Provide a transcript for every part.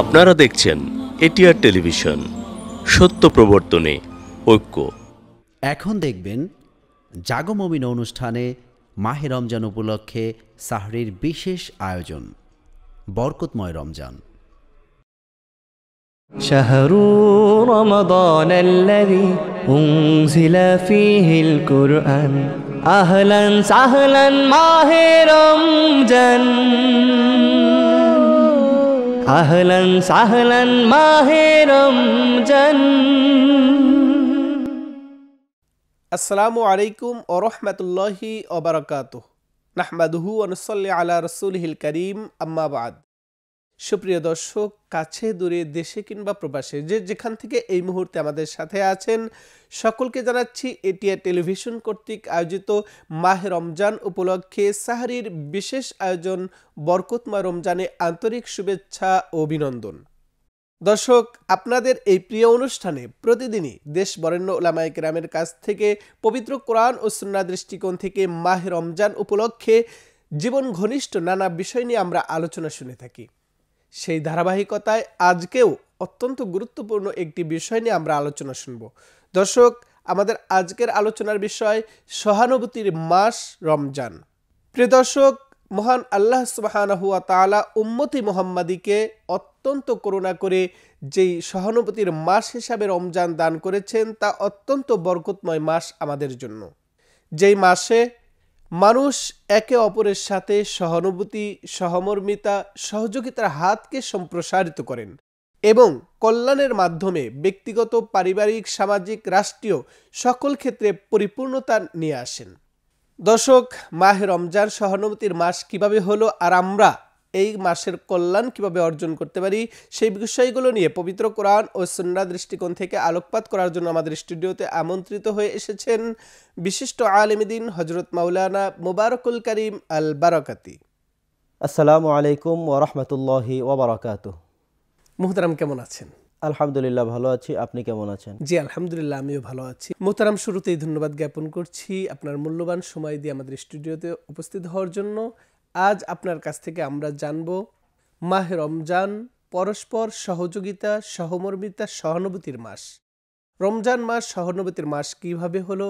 আপনারা দেখছেন ATR television সত্য প্রবর্তনে ঐক্য এখন দেখবেন জাগমমিন অনুষ্ঠানে মাহে রমজান উপলক্ষে সাহরির বিশেষ আয়োজন বরকতময় রমজান شهر رمضان الذي أنزل فيه القرآن أهلا سهلا ماه رمضان আহলন সাহলন মাহেরম জন আসসালামু আলাইকুম ও রহমতুল্লাহি ওবরাকাত নাহমাদুহু অনুসল্লি আলা রসুলহিল করিম আম্মাবাদ সুপ্রিয় দর্শক কাছে দূরে দেশে কিংবা প্রবাসে যে যেখান থেকে এই মুহূর্তে আমাদের সাথে আছেন সকলকে জানাচ্ছি এটিয়া টেলিভিশন কর্তৃক আয়োজিত মাহে রমজান উপলক্ষে সাহারির বিশেষ আয়োজন বরকতমা রমজানে আন্তরিক শুভেচ্ছা ও অভিনন্দন দর্শক আপনাদের এই প্রিয় অনুষ্ঠানে প্রতিদিনই দেশ বরেণ্য ওলামায় গ্রামের কাছ থেকে পবিত্র কোরআন ও সুন্না দৃষ্টিকোণ থেকে মাহে রমজান উপলক্ষে জীবন ঘনিষ্ঠ নানা বিষয় নিয়ে আমরা আলোচনা শুনে থাকি সেই ধারাবাহিকতায় আজকেও অত্যন্ত গুরুত্বপূর্ণ একটি বিষয় নিয়ে আমরা আলোচনা শুনব দর্শক আমাদের আজকের আলোচনার বিষয় সহানুভূতির মাস রমজান প্রিয় দর্শক মহান আল্লাহ সুবাহানহুয়া তালা উম্মতি মোহাম্মদীকে অত্যন্ত করুণা করে যেই সহানুভূতির মাস হিসাবে রমজান দান করেছেন তা অত্যন্ত বরকতময় মাস আমাদের জন্য যেই মাসে মানুষ একে অপরের সাথে সহানুভূতি সহমর্মিতা সহযোগিতার হাতকে সম্প্রসারিত করেন এবং কল্যাণের মাধ্যমে ব্যক্তিগত পারিবারিক সামাজিক রাষ্ট্রীয় সকল ক্ষেত্রে পরিপূর্ণতা নিয়ে আসেন দর্শক মাহে রমজান সহানুভূতির মাস কিভাবে হলো আর আমরা এই মাসের কল্যাণ কিভাবে অর্জন করতে পারি সেই বিষয়গুলো নিয়ে পবিত্র কোরআন ও সন্না দৃষ্টিকোণ থেকে আলোকপাত করার জন্য আমাদের স্টুডিওতে আমন্ত্রিত হয়ে এসেছেন বিশিষ্ট আলমদিন হজরত মাওলানা মুবারকুল করিম আল বারাকাতি আসসালামু আলাইকুম ওরহমতুল্লাহি ওবারকাত মুহতারাম কেমন আছেন আলহামদুলিল্লাহ ভালো আছি আপনি কেমন আছেন জি আলহামদুলিল্লাহ আমিও ভালো আছি মোতারাম শুরুতেই ধন্যবাদ জ্ঞাপন করছি আপনার মূল্যবান সময় দিয়ে আমাদের স্টুডিওতে উপস্থিত হওয়ার জন্য আজ আপনার কাছ থেকে আমরা জানব মাহ রমজান পরস্পর সহযোগিতা সহমর্মিতা সহানুভূতির মাস রমজান মাস সহানুভূতির মাস কিভাবে হলো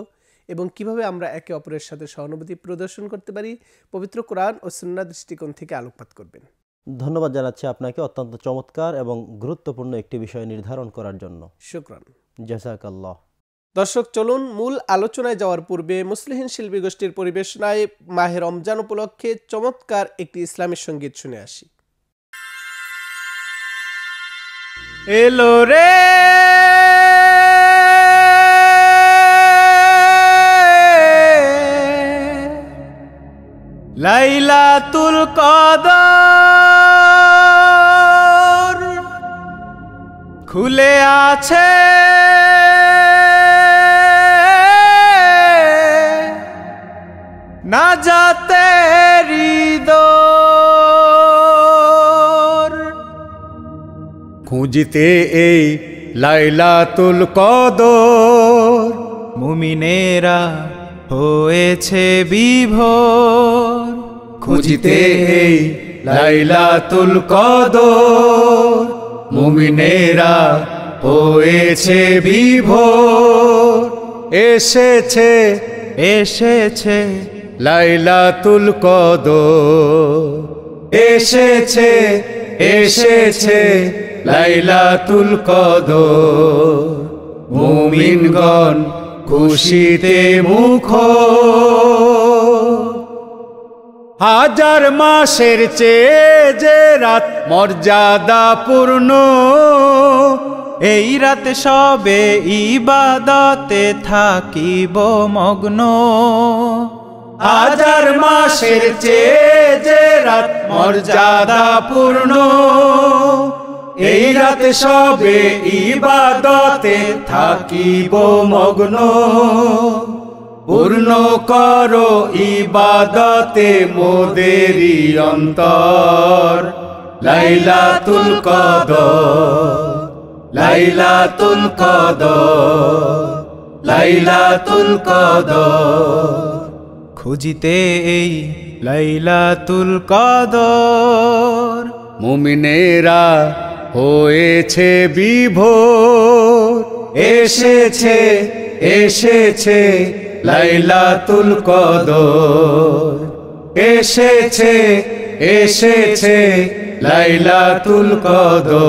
এবং কিভাবে আমরা একে অপরের সাথে সহানুভূতি প্রদর্শন করতে পারি পবিত্র কোরআন ও সুন্না দৃষ্টিকোণ থেকে আলোকপাত করবেন ধন্যবাদ জানাচ্ছি আপনাকে অত্যন্ত চমৎকার এবং গুরুত্বপূর্ণ একটি বিষয় নির্ধারণ করার জন্য শুক্রান জাসাকাল্লাহ দর্শক চলুন মূল আলোচনায় যাওয়ার পূর্বে মুসলিহীন শিল্পী গোষ্ঠীর পরিবেশনায় মাহে রমজান উপলক্ষে চমৎকার একটি ইসলামী সঙ্গীত শুনে আসি এলো রে লাইলাতুল কদ খুলে আছে না যাতে খুঁজিতে এই লাইলাতুল কদ মুমিনেরা হয়েছে বিভোর খুঁজিতে এই লাইলাতুল কদ মুমিনেরা হয়েছে বিভোর এসেছে এসেছে লাইলাতুল কদর এসেছে এসেছে লাইলাতুল কদর মুমিনগণ খুশিতে মুখ হাজার মাসের চেয়ে যে রাত মর্যাদাপূর্ণ এই রাতে সবে ইবাদতে থাকিব মগ্ন হাজার মাসের চেয়ে যে রাত মর্যাদা পূর্ণ এই রাতে সবে ইবাদতে থাকিব মগ্ন পূর্ণ কর ইবাদতে মোদেরি অন্তর লাইলাতুল তুল লাইলাতুল লাইলা লাইলাতুল কদ খুঁজিতে এই লাইলাতুল কাদর মুমিনেরা হয়েছে বিভোর এসেছে এসেছে লাইলাতুল কদর এসেছে এসেছে তুল কদর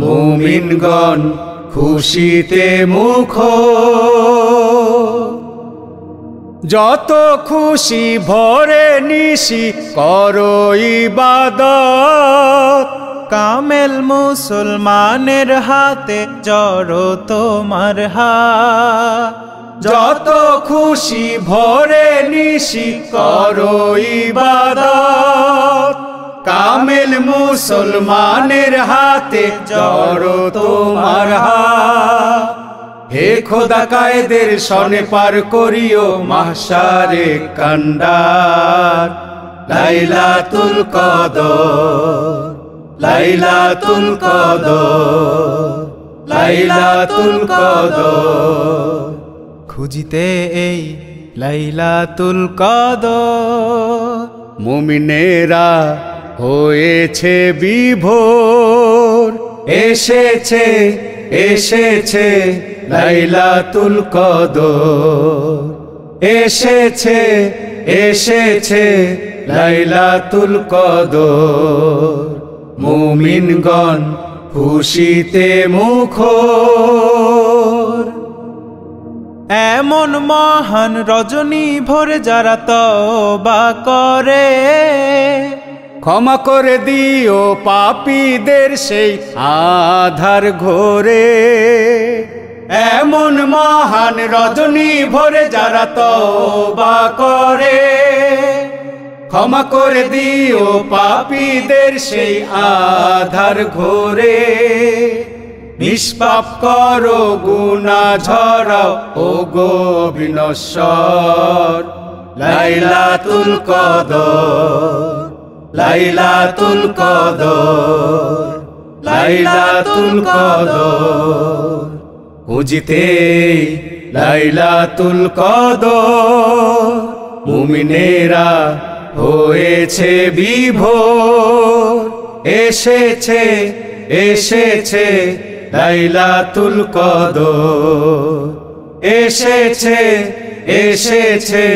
মুমিনগণ খুশিতে মুখ যত খুশি ভরে নিশি করো ইবাদত কামেল মুসলমানের হাতে জড়ো তোমার হা যত খুশি ভরে নিশি করো ইবাদত কামেল মুসলমানের হাতে জড়ো তোমার হাত হে খোদা কায়েদের সনে পার করিও মাসারে কান্ডার লাইলাতুল কদর লাইলাতুল কদর লাইলাতুল কদ খুঁজিতে এই লাইলাতুল কদ মুমিনেরা হয়েছে বিভোর এসেছে এসেছে লাইলাতুল কদর এসেছে এসেছে লাইলাতুল কদর মুমিনগণ খুশিতে মুখ এমন মহান রজনী ভোর যারা তবা করে ক্ষমা করে দিও পাপীদের সেই আধার ঘোরে এমন মহান রজনী ভরে যারা তবা করে ক্ষমা করে দিও পাপীদের সেই আধার ঘোরে নিষ্পাপ করো গুণা ঝড় ও গোবিনশ্বর তুল কদর লাইলাতুল কদর লাইলাতুল কদর খুঁজিতে লাইলাতুল কদর মুমিনেরা হয়েছে বিভোর এসেছে এসেছে লাইলাতুল কদর এসেছে এসেছে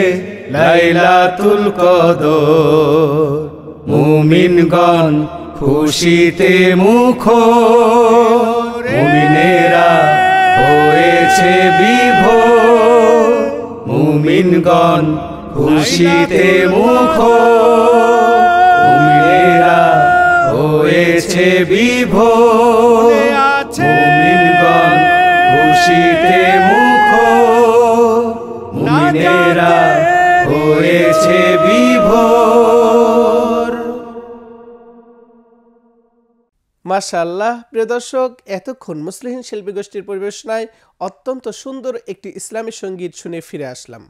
লাইলাতুল কদর মুমিনগণ খুশিতে মুখ মুমিনেরা হয়েছে বিভো মুমিনগণ খুশিতে মুখ মুমিনেরা হয়েছে বিভোর মাশাল্লাহ প্রিয় দর্শক এতক্ষণ মুসলিহীন শিল্পী গোষ্ঠীর পরিবেশনায় অত্যন্ত সুন্দর একটি ইসলামী সঙ্গীত শুনে ফিরে আসলাম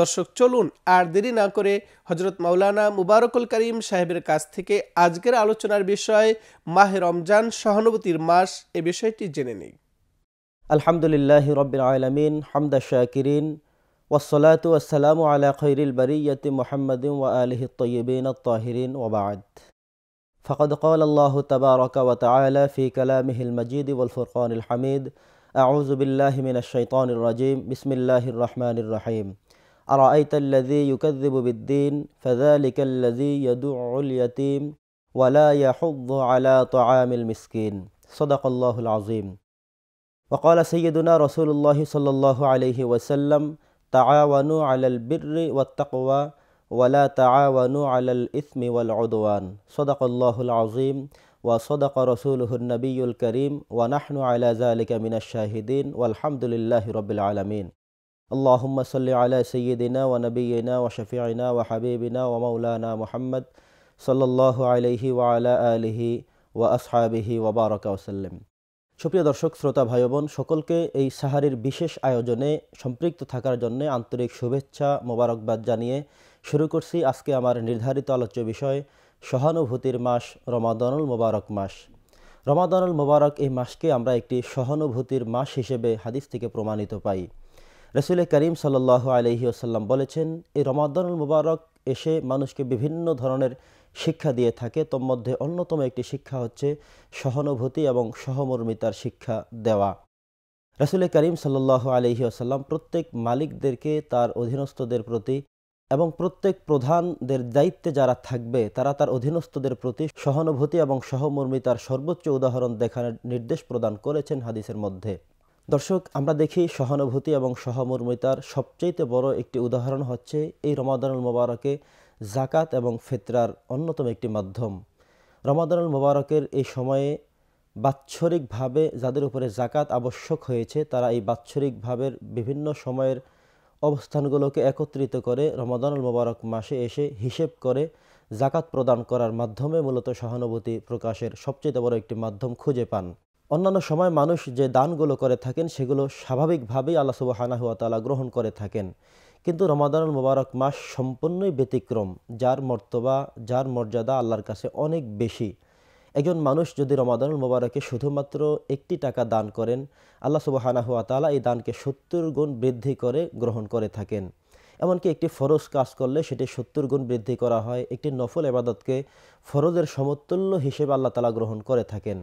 দর্শক চলুন আর দেরি না করে হজরত মাওলানা মুবারকুল করিম সাহেবের কাছ থেকে আজকের আলোচনার বিষয় মাহে রমজান সহানুভূতির মাস এ বিষয়টি জেনে নিই আলহামদুলিল্লাহ রবিন আলমিন হামদা শাকিরিন ওসলাত ওসালাম আলা খৈরিল বারিয়াতি মোহাম্মদ ওয়া আলহ তৈবিন তহিরিন ওবাদ فقد قال الله تبارك وتعالى في كلامه المجيد والفرقان الحميد أعوذ بالله من الشيطان الرجيم بسم الله الرحمن الرحيم أرأيت الذي يكذب بالدين فذلك الذي يدع اليتيم ولا يحض على طعام المسكين صدق الله العظيم وقال سيدنا رسول الله صلى الله عليه وسلم تعاونوا على البر والتقوى ওয়ালা তাআওয়ানু আলাল ইসমি ওয়াল উদওয়ান সদাকল্লাহুল আজিম ওয়া সদাক রসুলহুল নবীল করিম ওয়া নাহনু আলা যালিকা মিনাশ শাহিদিন ওয়ালহামদুলিল্লাহি রব্বিল আলামিন اللهم صل على سيدنا ونبينا وشفيعنا وحبيبنا ومولانا محمد صلى الله عليه وعلى آله وأصحابه وبارك وسلم সুপ্রিয় দর্শক শ্রোতা ভাই বোন সকলকে এই সাহারির বিশেষ আয়োজনে সম্পৃক্ত থাকার জন্য আন্তরিক শুভেচ্ছা মোবারকবাদ জানিয়ে শুরু করছি আজকে আমার নির্ধারিত আলোচ্য বিষয় সহানুভূতির মাস রমাদানুল মোবারক মাস রমাদানুল মোবারক এই মাসকে আমরা একটি সহানুভূতির মাস হিসেবে হাদিস থেকে প্রমাণিত পাই রসুল করিম সাল্লাহ আলহি আসাল্লাম বলেছেন এই রমাদানুল মোবারক এসে মানুষকে বিভিন্ন ধরনের শিক্ষা দিয়ে থাকে তোমধ্যে অন্যতম একটি শিক্ষা হচ্ছে সহানুভূতি এবং সহমর্মিতার শিক্ষা দেওয়া রাসুল করিম সাল্লাহ আলহি আসাল্লাম প্রত্যেক মালিকদেরকে তার অধীনস্থদের প্রতি এবং প্রত্যেক প্রধানদের দায়িত্বে যারা থাকবে তারা তার অধীনস্থদের প্রতি সহানুভূতি এবং সহমর্মিতার সর্বোচ্চ উদাহরণ দেখানোর নির্দেশ প্রদান করেছেন হাদিসের মধ্যে দর্শক আমরা দেখি সহানুভূতি এবং সহমর্মিতার সবচেয়ে বড় একটি উদাহরণ হচ্ছে এই রমাদানুল মোবারকে জাকাত এবং ফেতরার অন্যতম একটি মাধ্যম রমাদানুল মোবারকের এই সময়ে বাৎসরিকভাবে যাদের উপরে জাকাত আবশ্যক হয়েছে তারা এই বাৎসরিকভাবে বিভিন্ন সময়ের অবস্থানগুলোকে একত্রিত করে রমাদানুল মোবারক মাসে এসে হিসেব করে জাকাত প্রদান করার মাধ্যমে মূলত সহানুভূতি প্রকাশের সবচেয়ে বড় একটি মাধ্যম খুঁজে পান অন্যান্য সময় মানুষ যে দানগুলো করে থাকেন সেগুলো স্বাভাবিকভাবেই আল্লাহ তালা গ্রহণ করে থাকেন কিন্তু রমাদানুল মোবারক মাস সম্পূর্ণই ব্যতিক্রম যার মর্তবা যার মর্যাদা আল্লাহর কাছে অনেক বেশি একজন মানুষ যদি রমাদানুল মোবারকে শুধুমাত্র একটি টাকা দান করেন আল্লাহ সুবাহানা হুয়া তালা এই দানকে সত্তর গুণ বৃদ্ধি করে গ্রহণ করে থাকেন এমনকি একটি ফরজ কাজ করলে সেটি সত্তর গুণ বৃদ্ধি করা হয় একটি নফল এবাদতকে ফরজের সমতুল্য হিসেবে আল্লাহ তালা গ্রহণ করে থাকেন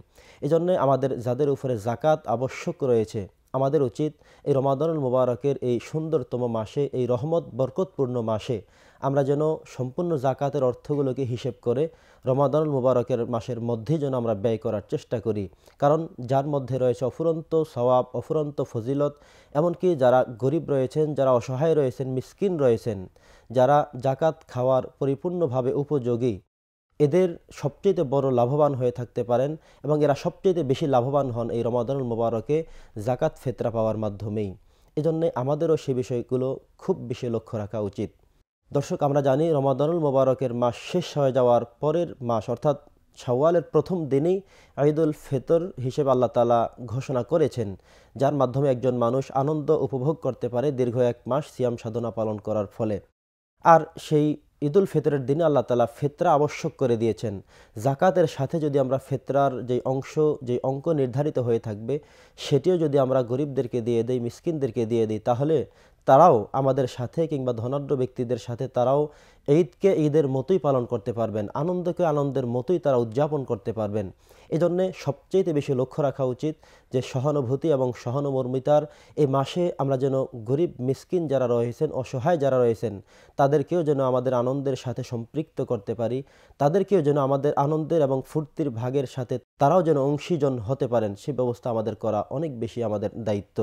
এজন্য আমাদের যাদের উপরে জাকাত আবশ্যক রয়েছে আমাদের উচিত এই রমাদানুল মোবারকের এই সুন্দরতম মাসে এই রহমত বরকতপূর্ণ মাসে আমরা যেন সম্পূর্ণ জাকাতের অর্থগুলোকে হিসেব করে রমাদানুল মুবারকের মাসের মধ্যে যেন আমরা ব্যয় করার চেষ্টা করি কারণ যার মধ্যে রয়েছে অফুরন্ত সওয়াব অফুরন্ত ফজিলত এমনকি যারা গরিব রয়েছেন যারা অসহায় রয়েছেন মিসকিন রয়েছেন যারা জাকাত খাওয়ার পরিপূর্ণভাবে উপযোগী এদের সবচেয়ে বড় লাভবান হয়ে থাকতে পারেন এবং এরা সবচেয়ে বেশি লাভবান হন এই রমাদানুল মুবারকে জাকাত ফেতরা পাওয়ার মাধ্যমেই এজন্যে আমাদেরও সে বিষয়গুলো খুব বেশি লক্ষ্য রাখা উচিত দর্শক আমরা জানি রমাদানুল মোবারকের মাস শেষ হয়ে যাওয়ার পরের মাস অর্থাৎ ছাওয়ালের প্রথম দিনেই ঈদুল ফেতর হিসেবে আল্লাহ তালা ঘোষণা করেছেন যার মাধ্যমে একজন মানুষ আনন্দ উপভোগ করতে পারে দীর্ঘ এক মাস সিয়াম সাধনা পালন করার ফলে আর সেই ঈদুল ফেতরের দিনে আল্লাহ তালা ফেতরা আবশ্যক করে দিয়েছেন জাকাতের সাথে যদি আমরা ফেতরার যে অংশ যে অঙ্ক নির্ধারিত হয়ে থাকবে সেটিও যদি আমরা গরিবদেরকে দিয়ে দিই মিসকিনদেরকে দিয়ে দিই তাহলে তারাও আমাদের সাথে কিংবা ধনাঢ্য ব্যক্তিদের সাথে তারাও ঈদকে ঈদের মতোই পালন করতে পারবেন আনন্দকে আনন্দের মতোই তারা উদযাপন করতে পারবেন এজন্যে সবচেয়ে বেশি লক্ষ্য রাখা উচিত যে সহানুভূতি এবং সহানুমর্মিতার এই মাসে আমরা যেন গরিব মিসকিন যারা রয়েছেন অসহায় যারা রয়েছেন তাদেরকেও যেন আমাদের আনন্দের সাথে সম্পৃক্ত করতে পারি তাদেরকেও যেন আমাদের আনন্দের এবং ফুর্তির ভাগের সাথে তারাও যেন অংশীজন হতে পারেন সে ব্যবস্থা আমাদের করা অনেক বেশি আমাদের দায়িত্ব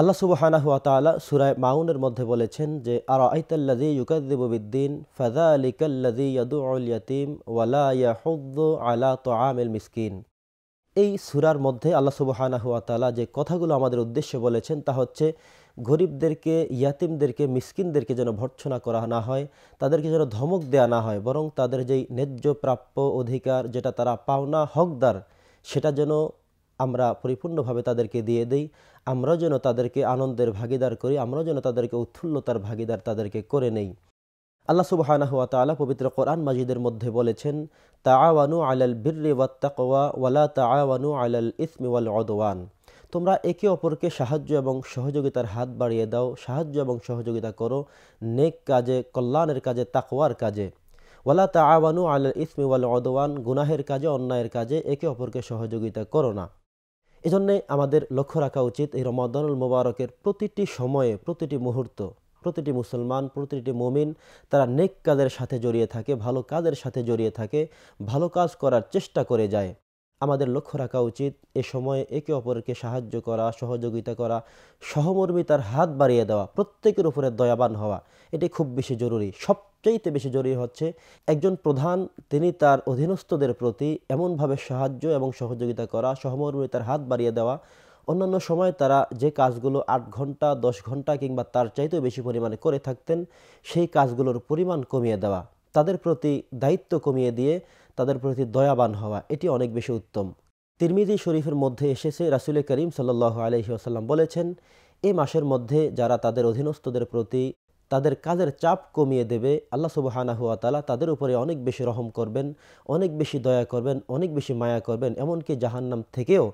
আল্লাহ সুবাহানাহু আতালা সুরায় মাউনের মধ্যে বলেছেন যে আর আইতাল্লাদি ইউকাদ্দিবুদ্দিন ফাজা আলিকাল্লাদি আল ইয়াতিম ওয়ালা ইয়াহুদ্দ আলা তো আমিল মিসকিন এই সুরার মধ্যে আল্লাহ সুবাহানাহু আতালা যে কথাগুলো আমাদের উদ্দেশ্যে বলেছেন তা হচ্ছে গরিবদেরকে ইয়াতিমদেরকে মিসকিনদেরকে যেন ভর্ৎসনা করা না হয় তাদেরকে যেন ধমক দেয়া না হয় বরং তাদের যেই ন্যায্য প্রাপ্য অধিকার যেটা তারা পাওনা হকদার সেটা যেন আমরা পরিপূর্ণভাবে তাদেরকে দিয়ে দেই আমরা যেন তাদেরকে আনন্দের ভাগিদার করি আমরা যেন তাদেরকে উৎফুল্লতার ভাগিদার তাদেরকে করে নেই আল্লাহ সুবাহানাহুয়া তালা পবিত্র কোরআন মাজিদের মধ্যে বলেছেন তাওয়ানু আলাল বির্রে ওয়াত্তাকওয়া ওয়ালা তাওয়ানু আলাল ইসমি ওয়াল অদওয়ান তোমরা একে অপরকে সাহায্য এবং সহযোগিতার হাত বাড়িয়ে দাও সাহায্য এবং সহযোগিতা করো নেক কাজে কল্যাণের কাজে তাকওয়ার কাজে ওয়ালা তাওয়ানু আলাল ইসমি ওয়াল অদওয়ান গুনাহের কাজে অন্যায়ের কাজে একে অপরকে সহযোগিতা করো না এজন্যে আমাদের লক্ষ্য রাখা উচিত এই রমাদানুল মোবারকের প্রতিটি সময়ে প্রতিটি মুহূর্ত প্রতিটি মুসলমান প্রতিটি মমিন তারা নেক কাজের সাথে জড়িয়ে থাকে ভালো কাজের সাথে জড়িয়ে থাকে ভালো কাজ করার চেষ্টা করে যায় আমাদের লক্ষ্য রাখা উচিত এ সময়ে একে অপরকে সাহায্য করা সহযোগিতা করা সহমর্মিতার হাত বাড়িয়ে দেওয়া প্রত্যেকের উপরে দয়াবান হওয়া এটি খুব বেশি জরুরি সব সবচেয়ে বেশি জরুরি হচ্ছে একজন প্রধান তিনি তার অধীনস্থদের প্রতি এমনভাবে সাহায্য এবং সহযোগিতা করা সহমর্মী তার হাত বাড়িয়ে দেওয়া অন্যান্য সময় তারা যে কাজগুলো আট ঘন্টা দশ ঘন্টা কিংবা তার চাইতেও বেশি পরিমাণে করে থাকতেন সেই কাজগুলোর পরিমাণ কমিয়ে দেওয়া তাদের প্রতি দায়িত্ব কমিয়ে দিয়ে তাদের প্রতি দয়াবান হওয়া এটি অনেক বেশি উত্তম তিরমিজি শরীফের মধ্যে এসেছে রাসুলে করিম সাল্লাহ আলহিউসাল্লাম বলেছেন এ মাসের মধ্যে যারা তাদের অধীনস্থদের প্রতি তাদের কাজের চাপ কমিয়ে দেবে আল্লাহ সুবাহানা হুয়া তালা তাদের উপরে অনেক বেশি রহম করবেন অনেক বেশি দয়া করবেন অনেক বেশি মায়া করবেন এমনকি জাহান্নাম থেকেও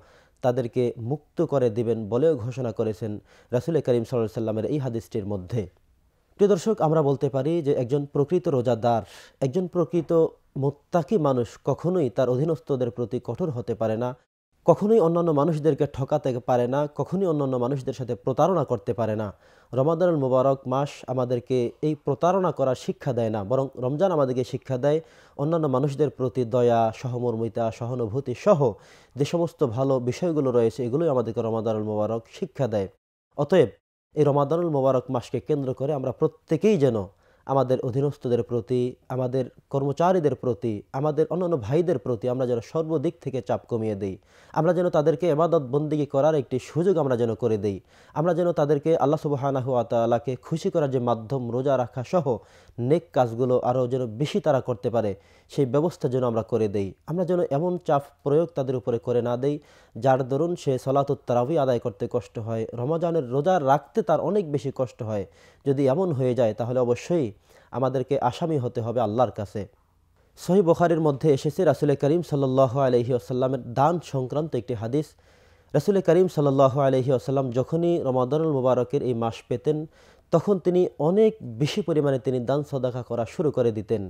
তাদেরকে মুক্ত করে দিবেন বলেও ঘোষণা করেছেন রাসুল করিম সাল্লা সাল্লামের এই হাদিসটির মধ্যে প্রিয় দর্শক আমরা বলতে পারি যে একজন প্রকৃত রোজাদার একজন প্রকৃত মোত্তাকি মানুষ কখনোই তার অধীনস্থদের প্রতি কঠোর হতে পারে না কখনোই অন্যান্য মানুষদেরকে ঠকাতে পারে না কখনোই অন্যান্য মানুষদের সাথে প্রতারণা করতে পারে না রমাদানুল মুবারক মাস আমাদেরকে এই প্রতারণা করার শিক্ষা দেয় না বরং রমজান আমাদেরকে শিক্ষা দেয় অন্যান্য মানুষদের প্রতি দয়া সহমর্মিতা সহানুভূতি সহ যে সমস্ত ভালো বিষয়গুলো রয়েছে এগুলোই আমাদেরকে রমাদানুল মুবারক শিক্ষা দেয় অতএব এই রমাদানুল মুবারক মাসকে কেন্দ্র করে আমরা প্রত্যেকেই যেন আমাদের অধীনস্থদের প্রতি আমাদের কর্মচারীদের প্রতি আমাদের অন্যান্য ভাইদের প্রতি আমরা যেন সর্বদিক থেকে চাপ কমিয়ে দিই আমরা যেন তাদেরকে এবাদত বন্দিগি করার একটি সুযোগ আমরা যেন করে দিই আমরা যেন তাদেরকে আল্লাহ সুবাহানাহু আতালাকে খুশি করার যে মাধ্যম রোজা রাখা সহ নেক কাজগুলো আরও যেন বেশি তারা করতে পারে সেই ব্যবস্থা যেন আমরা করে দেই আমরা যেন এমন চাপ প্রয়োগ তাদের উপরে করে না দেই যার দরুন সে সলাতুত্তারাবি আদায় করতে কষ্ট হয় রমাজানের রোজা রাখতে তার অনেক বেশি কষ্ট হয় যদি এমন হয়ে যায় তাহলে অবশ্যই আমাদেরকে আসামি হতে হবে আল্লাহর কাছে সহি বখারের মধ্যে এসেছে রাসুলে করিম সাল্লাহ আলহি আসাল্লামের দান সংক্রান্ত একটি হাদিস রাসুল করিম সাল্লাহ আলহি আসাল্লাম যখনই রমাদানুল মুবারকের এই মাস পেতেন তখন তিনি অনেক বেশি পরিমাণে তিনি দান সদাকা করা শুরু করে দিতেন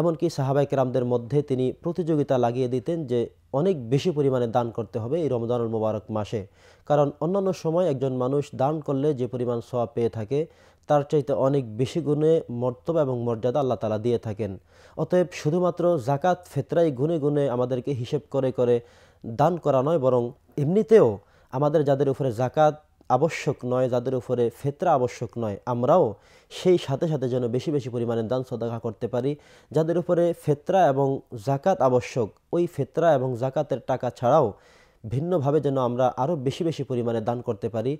এমনকি সাহাবাই রামদের মধ্যে তিনি প্রতিযোগিতা লাগিয়ে দিতেন যে অনেক বেশি পরিমাণে দান করতে হবে এই রমজানুল মোবারক মাসে কারণ অন্যান্য সময় একজন মানুষ দান করলে যে পরিমাণ সোয়া পেয়ে থাকে তার চাইতে অনেক বেশি গুণে মর্তবা এবং মর্যাদা আল্লাহ তালা দিয়ে থাকেন অতএব শুধুমাত্র জাকাত ফেতরাই গুণে গুণে আমাদেরকে হিসেব করে করে দান করা নয় বরং এমনিতেও আমাদের যাদের উপরে জাকাত আবশ্যক নয় যাদের উপরে ফেতরা আবশ্যক নয় আমরাও সেই সাথে সাথে যেন বেশি বেশি পরিমাণে দান সদাকা করতে পারি যাদের উপরে ফেতরা এবং জাকাত আবশ্যক ওই ফেতরা এবং জাকাতের টাকা ছাড়াও ভিন্নভাবে যেন আমরা আরও বেশি বেশি পরিমাণে দান করতে পারি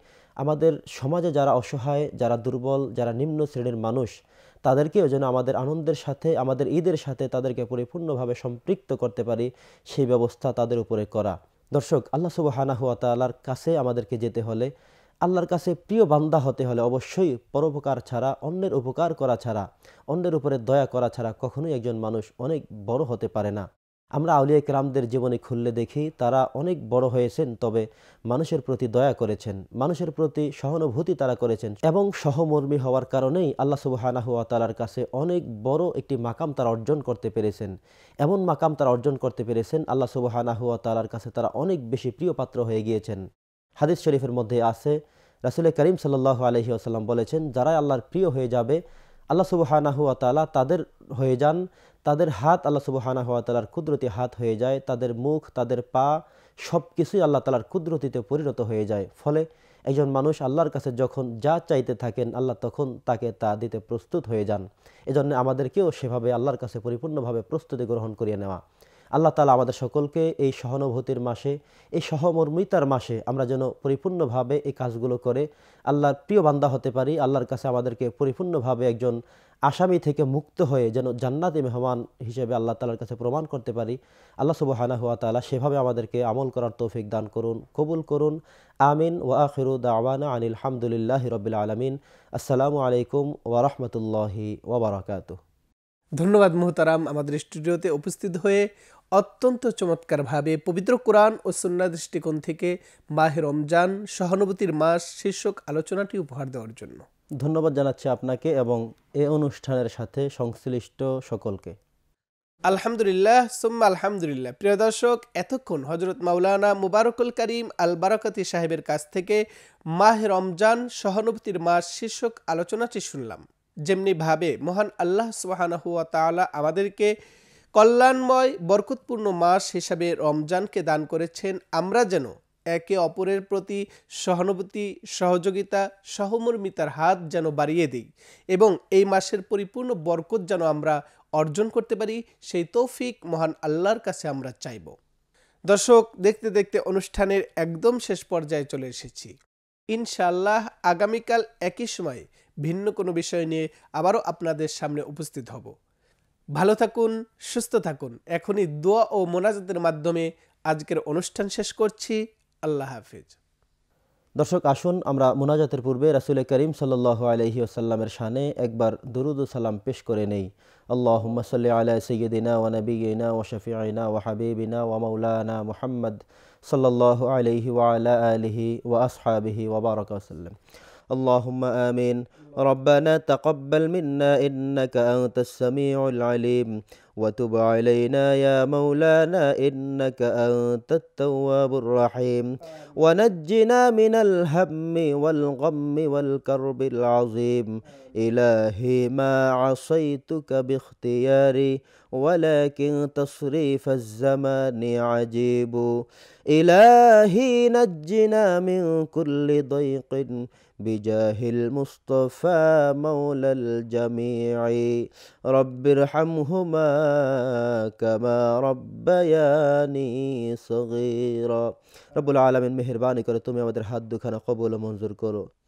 আমাদের সমাজে যারা অসহায় যারা দুর্বল যারা নিম্ন শ্রেণীর মানুষ তাদেরকেও যেন আমাদের আনন্দের সাথে আমাদের ঈদের সাথে তাদেরকে পরিপূর্ণভাবে সম্পৃক্ত করতে পারি সেই ব্যবস্থা তাদের উপরে করা দর্শক আল্লাহ সুবাহানা হুয়া কাছে আমাদেরকে যেতে হলে আল্লাহর কাছে প্রিয় বান্দা হতে হলে অবশ্যই পরোপকার ছাড়া অন্যের উপকার করা ছাড়া অন্যের উপরে দয়া করা ছাড়া কখনোই একজন মানুষ অনেক বড় হতে পারে না আমরা আউলিয়া ক্রামদের জীবনে খুললে দেখি তারা অনেক বড় হয়েছেন তবে মানুষের প্রতি দয়া করেছেন মানুষের প্রতি সহানুভূতি তারা করেছেন এবং সহমর্মী হওয়ার কারণেই আল্লাহ আতালার কাছে অনেক বড় একটি মাকাম তারা অর্জন করতে পেরেছেন এমন মাকাম তারা অর্জন করতে পেরেছেন আল্লাহ সুবাহানাহু তালার কাছে তারা অনেক বেশি প্রিয় পাত্র হয়ে গিয়েছেন হাদিস শরীফের মধ্যে আছে রাসুল করিম সাল্লাহ আলহি আসাল্লাম বলেছেন যারা আল্লাহর প্রিয় হয়ে যাবে আল্লাহ হুয়া তালা তাদের হয়ে যান তাদের হাত আল্লাহ হুয়া তালার কুদরতি হাত হয়ে যায় তাদের মুখ তাদের পা সব কিছুই আল্লাহ তালার কুদরতিতে পরিণত হয়ে যায় ফলে একজন মানুষ আল্লাহর কাছে যখন যা চাইতে থাকেন আল্লাহ তখন তাকে তা দিতে প্রস্তুত হয়ে যান এজন্য আমাদেরকেও সেভাবে আল্লাহর কাছে পরিপূর্ণভাবে প্রস্তুতি গ্রহণ করিয়ে নেওয়া আল্লাহ তালা আমাদের সকলকে এই সহানুভূতির মাসে এই সহমর্মিতার মাসে আমরা যেন পরিপূর্ণভাবে এই কাজগুলো করে আল্লাহর প্রিয় বান্দা হতে পারি আল্লাহর কাছে আমাদেরকে পরিপূর্ণভাবে একজন আসামি থেকে মুক্ত হয়ে যেন জান্নাতি মেহমান হিসেবে আল্লাহ তালার কাছে প্রমাণ করতে পারি আল্লাহ হানা হুয়া তালা সেভাবে আমাদেরকে আমল করার তৌফিক দান করুন কবুল করুন আমিন ওয়া আখিরু দাওয়ানা আনিল হামদুলিল্লাহ রবিল আলমিন আসসালামু আলাইকুম ওয়ারহমতুল্লাহি ওবরাকাত ধন্যবাদ মোহতারাম আমাদের স্টুডিওতে উপস্থিত হয়ে অত্যন্ত চমৎকারভাবে পবিত্র কোরআন ও সন্না দৃষ্টিকোণ থেকে মাহে রমজান সহানুভূতির মাস শীর্ষক আলোচনাটি উপহার দেওয়ার জন্য ধন্যবাদ জানাচ্ছি আপনাকে এবং এ অনুষ্ঠানের সাথে সংশ্লিষ্ট সকলকে আলহামদুলিল্লাহ সুম্মা আলহামদুলিল্লাহ প্রিয় দর্শক এতক্ষণ হজরত মাওলানা মুবারকুল করিম আল বারাকতি সাহেবের কাছ থেকে মাহ রমজান সহানুভূতির মাস শীর্ষক আলোচনাটি শুনলাম যেমনিভাবে মহান আল্লাহ সুবাহানহুয়া তালা আমাদেরকে কল্যাণময় বরকতপূর্ণ মাস হিসাবে রমজানকে দান করেছেন আমরা যেন একে অপরের প্রতি সহানুভূতি সহযোগিতা সহমর্মিতার হাত যেন বাড়িয়ে দিই এবং এই মাসের পরিপূর্ণ বরকত যেন আমরা অর্জন করতে পারি সেই তৌফিক মহান আল্লাহর কাছে আমরা চাইব দর্শক দেখতে দেখতে অনুষ্ঠানের একদম শেষ পর্যায়ে চলে এসেছি ইনশাআল্লাহ আগামীকাল একই সময়ে ভিন্ন কোনো বিষয় নিয়ে আবারও আপনাদের সামনে উপস্থিত হব ভালো থাকুন সুস্থ থাকুন এখনই দোয়া ও মোনাজাতের মাধ্যমে আজকের অনুষ্ঠান শেষ করছি আল্লাহ হাফিজ দর্শক আসুন আমরা মোনাজাতের পূর্বে রাসুল করিম সাল্লাহ আলহি আসাল্লামের শানে একবার দরুদ সালাম পেশ করে নেই আল্লাহ সাল্লি আলা সৈয়দিনা ও নবীনা ও শফিআনা ও হাবিবিনা ও মৌলানা মোহাম্মদ সাল্লাহ আলহি আলা আলহি ওয়া আসহাবিহি ওবারকাল্লাম আল্লাহ আমিন ربنا تقبل منا إنك أنت السميع العليم وتب علينا يا مولانا إنك أنت التواب الرحيم ونجنا من الهم والغم والكرب العظيم إلهي ما عصيتك باختياري ولكن تصريف الزمان عجيب إلهي نجنا من كل ضيق بجاه المصطفى مولى الجميع رب ارحمهما كما ربياني صغيرا رب العالمين মেহরবানি করে তুমি আমাদের হাত দুখানা কবল মঞ্জুর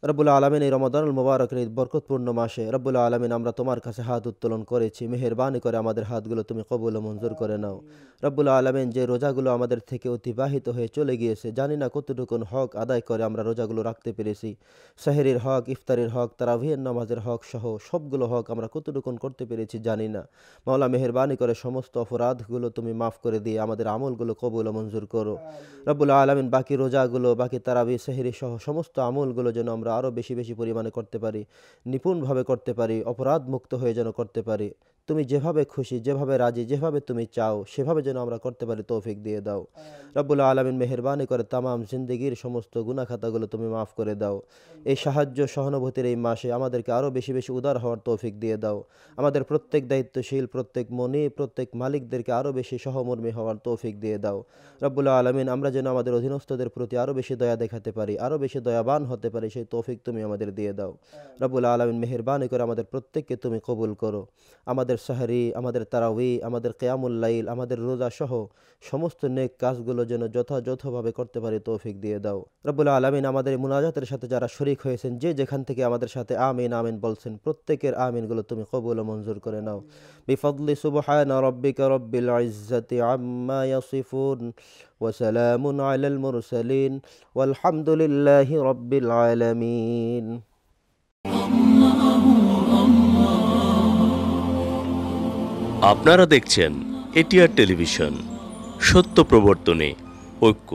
রব্বুল আলমিন এই রমাদানুল মুবারকের এই বরকতপূর্ণ মাসে রব্বুল আলমিন আমরা তোমার কাছে হাত উত্তোলন করেছি মেহরবানি করে আমাদের হাতগুলো তুমি কবুল ও মঞ্জুর করে নাও রব্বুল আলমিন যে রোজাগুলো আমাদের থেকে অতিবাহিত হয়ে চলে গিয়েছে জানি না কতটুকু হক আদায় করে আমরা রোজাগুলো রাখতে পেরেছি শাহেরির হক ইফতারির হক তারাভিয়ের নামাজের হক সহ সবগুলো হক আমরা কতটুকুন করতে পেরেছি জানি না মাওলা মেহরবানি করে সমস্ত অপরাধগুলো তুমি মাফ করে দিয়ে আমাদের আমলগুলো কবুল ও মঞ্জুর করো রব্বুল আলমিন বাকি রোজাগুলো বাকি তারাভি শাহেরি সহ সমস্ত আমলগুলো যেন আমরা আমরা আরও বেশি বেশি পরিমাণে করতে পারি নিপুণভাবে করতে পারি অপরাধ মুক্ত হয়ে যেন করতে পারি তুমি যেভাবে খুশি যেভাবে রাজি যেভাবে তুমি চাও সেভাবে যেন আমরা করতে পারি তৌফিক দিয়ে দাও রব্বুল আলমিন মেহরবানি করে তামাম জিন্দগির সমস্ত গুণাখাতাগুলো তুমি মাফ করে দাও এই সাহায্য সহানুভূতির এই মাসে আমাদেরকে আরও বেশি বেশি উদার হওয়ার তৌফিক দিয়ে দাও আমাদের প্রত্যেক দায়িত্বশীল প্রত্যেক মনি প্রত্যেক মালিকদেরকে আরও বেশি সহমর্মী হওয়ার তৌফিক দিয়ে দাও রব্বুল আলমিন আমরা যেন আমাদের অধীনস্থদের প্রতি আরও বেশি দয়া দেখাতে পারি আরও বেশি দয়াবান হতে পারি সেই তৌফিক তুমি আমাদের দিয়ে দাও রব্বুল আলমিন মেহরবানি করে আমাদের প্রত্যেককে তুমি কবুল করো আমাদের সাহারি আমাদের তারাউি আমাদের কেয়ামুল্লাইল আমাদের রোজা সহ সমস্ত নেক কাজগুলো যেন যথাযথভাবে করতে পারে তৌফিক দিয়ে দাও রব্বুল আলমিন আমাদের মুনাজাতের সাথে যারা শরিক হয়েছেন যে যেখান থেকে আমাদের সাথে আমিন আমিন বলছেন প্রত্যেকের আমিনগুলো তুমি কবুল মঞ্জুর করে নাও বিফদলি সুবহান রব্বিক রব্বিল ইজ্জাতি আম্মা ইয়াসিফুন وسلام على المرسلين والحمد لله رب العالمين আপনারা দেখছেন এটিআর টেলিভিশন সত্য প্রবর্তনে ঐক্য